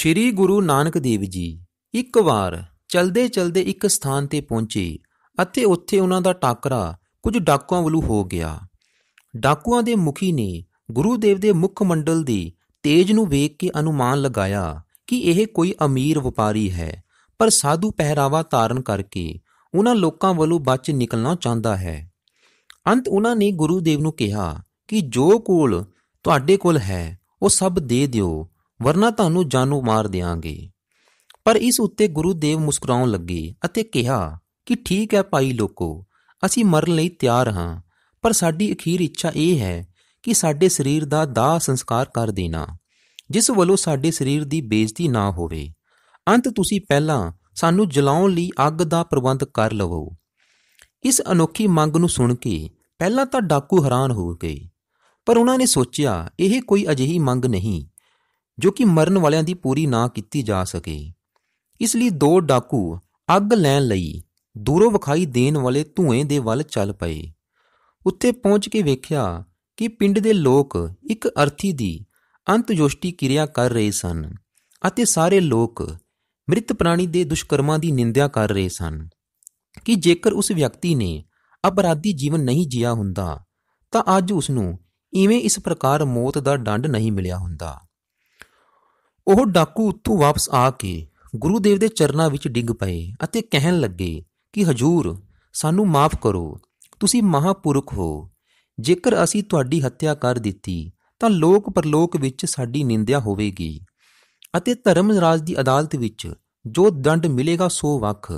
ਸ਼੍ਰੀ ਗੁਰੂ ਨਾਨਕ ਦੇਵ ਜੀ ਇੱਕ ਵਾਰ ਚਲਦੇ ਚਲਦੇ ਇੱਕ ਸਥਾਨ ਤੇ ਪਹੁੰਚੇ ਅਤੇ ਉੱਥੇ ਉਹਨਾਂ ਦਾ ਟਾਕਰਾ ਕੁਝ ਡਾਕੂਆਂ ਵੱਲੋਂ ਹੋ ਗਿਆ ਡਾਕੂਆਂ ਦੇ ਮੁਖੀ ਨੇ ਗੁਰੂ ਦੇਵ ਦੇ ਮੁੱਖ ਮੰਡਲ ਦੀ ਤੇਜ ਨੂੰ ਵੇਖ ਕੇ ਅਨੁਮਾਨ ਲਗਾਇਆ ਕਿ ਇਹ ਕੋਈ ਅਮੀਰ ਵਪਾਰੀ ਹੈ ਪਰ ਸਾਧੂ ਪਹਿਰਾਵਾ ਤਾਰਨ ਕਰਕੇ ਉਹਨਾਂ ਲੋਕਾਂ ਵੱਲੋਂ ਬਚ ਨਿਕਲਣਾ ਚਾਹੁੰਦਾ ਹੈ ਅੰਤ ਉਹਨਾਂ ਨੇ ਗੁਰੂ ਦੇਵ ਨੂੰ ਕਿਹਾ ਕਿ ਜੋ ਕੋਲ ਤੁਹਾਡੇ ਕੋਲ ਹੈ ਉਹ ਸਭ ਦੇ ਦਿਓ ਵਰਨਾ ਤੁਹਾਨੂੰ ਜਾਨੂ ਮਾਰ ਦੇਵਾਂਗੇ ਪਰ ਇਸ ਉੱਤੇ ਗੁਰੂ ਦੇਵ ਮੁਸਕਰਾਉਣ ਲੱਗੇ ਅਤੇ ਕਿਹਾ ਕਿ ਠੀਕ ਹੈ ਭਾਈ ਲੋਕੋ ਅਸੀਂ ਮਰਨ ਲਈ ਤਿਆਰ ਹਾਂ ਪਰ ਸਾਡੀ ਅਖੀਰ ਇੱਛਾ ਇਹ ਹੈ ਕਿ ਸਾਡੇ ਸਰੀਰ ਦਾ ਦਾਹ ਸੰਸਕਾਰ ਕਰ ਦੇਣਾ ਜਿਸ ਵੱਲੋਂ ਸਾਡੇ ਸਰੀਰ ਦੀ ਬੇਇੱਜ਼ਤੀ ਨਾ ਹੋਵੇ ਅੰਤ ਤੁਸੀਂ ਪਹਿਲਾਂ ਸਾਨੂੰ ਜਲਾਉਣ ਲਈ ਅੱਗ ਦਾ ਪ੍ਰਬੰਧ ਕਰ ਲਵੋ ਇਸ ਅਨੋਖੀ ਮੰਗ ਨੂੰ ਸੁਣ ਕੇ ਪਹਿਲਾਂ ਤਾਂ ਡਾਕੂ ਹੈਰਾਨ ਹੋ ਗਏ ਪਰ ਉਹਨਾਂ ਨੇ ਸੋਚਿਆ ਇਹ ਕੋਈ ਅਜਿਹੀ ਮੰਗ ਨਹੀਂ ਜੋ ਕਿ ਮਰਨ ਵਾਲਿਆਂ ਦੀ ਪੂਰੀ ਨਾ ਕੀਤੀ ਜਾ ਸਕੇ ਇਸ ਲਈ ਦੋ ਡਾਕੂ ਅੱਗ ਲੈਣ ਲਈ ਦੂਰੋਂ ਵਿਖਾਈ ਦੇਣ ਵਾਲੇ ਧੂਏ ਦੇ ਵੱਲ ਚੱਲ ਪਏ ਉੱਥੇ ਪਹੁੰਚ ਕੇ ਵੇਖਿਆ ਕਿ ਪਿੰਡ ਦੇ ਲੋਕ ਇੱਕ ਅਰਥੀ ਦੀ ਜੋਸ਼ਟੀ ਕਿਰਿਆ ਕਰ ਰਹੇ ਸਨ ਅਤੇ ਸਾਰੇ ਲੋਕ ਮ੍ਰਿਤ ਪ੍ਰਾਣੀ ਦੇ ਦੁਸ਼ਕਰਮਾਂ ਦੀ ਨਿੰਦਿਆ ਕਰ ਰਹੇ ਸਨ ਕਿ ਜੇਕਰ ਉਸ ਵਿਅਕਤੀ ਨੇ ਅਪਰਾਧੀ ਜੀਵਨ ਨਹੀਂ ਜੀਆ ਹੁੰਦਾ ਤਾਂ ਅੱਜ ਉਸ ਨੂੰ ਇਵੇਂ ਇਸ ਪ੍ਰਕਾਰ ਮੌਤ ਦਾ ਡੰਡ ਨਹੀਂ ਮਿਲਿਆ ਹੁੰਦਾ ਉਹ ਡਾਕੂ ਉੱਥੋਂ ਵਾਪਸ ਆ ਕੇ ਗੁਰੂ ਦੇਵ ਦੇ ਚਰਨਾਂ ਵਿੱਚ ਡਿੱਗ ਪਏ ਅਤੇ ਕਹਿਣ ਲੱਗੇ ਕਿ ਹਜੂਰ ਸਾਨੂੰ ਮਾਫ ਕਰੋ ਤੁਸੀਂ ਮਹਾਪੁਰਖ ਹੋ ਜੇਕਰ ਅਸੀਂ ਤੁਹਾਡੀ ਹੱਤਿਆ ਕਰ ਦਿੱਤੀ ਤਾਂ ਲੋਕ ਪਰਲੋਕ ਵਿੱਚ ਸਾਡੀ ਨਿੰਦਿਆ ਹੋਵੇਗੀ ਅਤੇ ਧਰਮ ਰਾਜ ਦੀ ਅਦਾਲਤ ਵਿੱਚ ਜੋ ਦੰਡ ਮਿਲੇਗਾ ਸੋ ਵੱਖ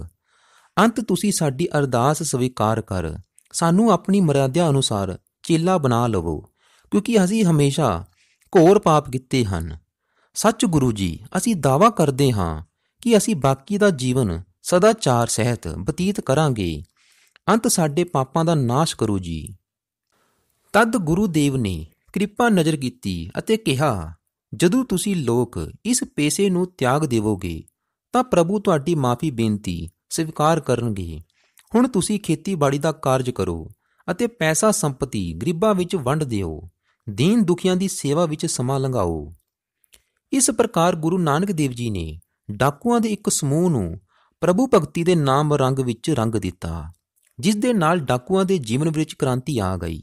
ਅੰਤ ਤੁਸੀਂ ਸਾਡੀ ਅਰਦਾਸ ਸਵੀਕਾਰ ਕਰ ਸਾਨੂੰ ਆਪਣੀ ਮਰਿਆਦਾ ਅਨੁਸਾਰ ਚੇਲਾ ਬਣਾ ਲਵੋ ਕਿਉਂਕਿ ਅਸੀਂ ਹਮੇਸ਼ਾ ਘੋਰ ਪਾਪ ਕੀਤੇ ਹਨ ਸੱਚ ਗੁਰੂ ਜੀ ਅਸੀਂ ਦਾਵਾ ਕਰਦੇ ਹਾਂ ਕਿ ਅਸੀਂ ਬਾਕੀ ਦਾ ਜੀਵਨ ਸਦਾਚਾਰ ਸਹਿਤ ਬਤੀਤ ਕਰਾਂਗੇ ਅੰਤ ਸਾਡੇ ਪਾਪਾਂ ਦਾ ਨਾਸ਼ ਕਰੋ ਜੀ ਤਦ ਗੁਰੂ ਦੇਵ ਨੇ ਕਿਰਪਾ ਨਜ਼ਰ ਕੀਤੀ ਅਤੇ ਕਿਹਾ ਜਦੋਂ ਤੁਸੀਂ ਲੋਕ ਇਸ ਪੇਸੇ ਨੂੰ ਤਿਆਗ ਦੇਵੋਗੇ ਤਾਂ ਪ੍ਰਭੂ ਤੁਹਾਡੀ ਮਾਫੀ ਬੇਨਤੀ ਸਵੀਕਾਰ ਕਰਨਗੇ ਹੁਣ ਤੁਸੀਂ ਖੇਤੀਬਾੜੀ ਦਾ ਕਾਰਜ ਕਰੋ ਅਤੇ ਪੈਸਾ ਸੰਪਤੀ ਗਰੀਬਾਂ ਵਿੱਚ ਵੰਡ ਦਿਓ ਦੀਨ ਦੁਖੀਆਂ ਦੀ ਸੇਵਾ ਵਿੱਚ ਸਮਾਂ ਲੰਘਾਓ ਇਸ ਪ੍ਰਕਾਰ ਗੁਰੂ ਨਾਨਕ ਦੇਵ ਜੀ ਨੇ ਡਾਕੂਆਂ ਦੇ ਇੱਕ ਸਮੂਹ ਨੂੰ ਪ੍ਰਭੂ ਭਗਤੀ ਦੇ ਨਾਮ ਰੰਗ ਵਿੱਚ ਰੰਗ ਦਿੱਤਾ ਜਿਸ ਦੇ ਨਾਲ ਡਾਕੂਆਂ ਦੇ ਜੀਵਨ ਵਿੱਚ ਕ੍ਰਾਂਤੀ ਆ ਗਈ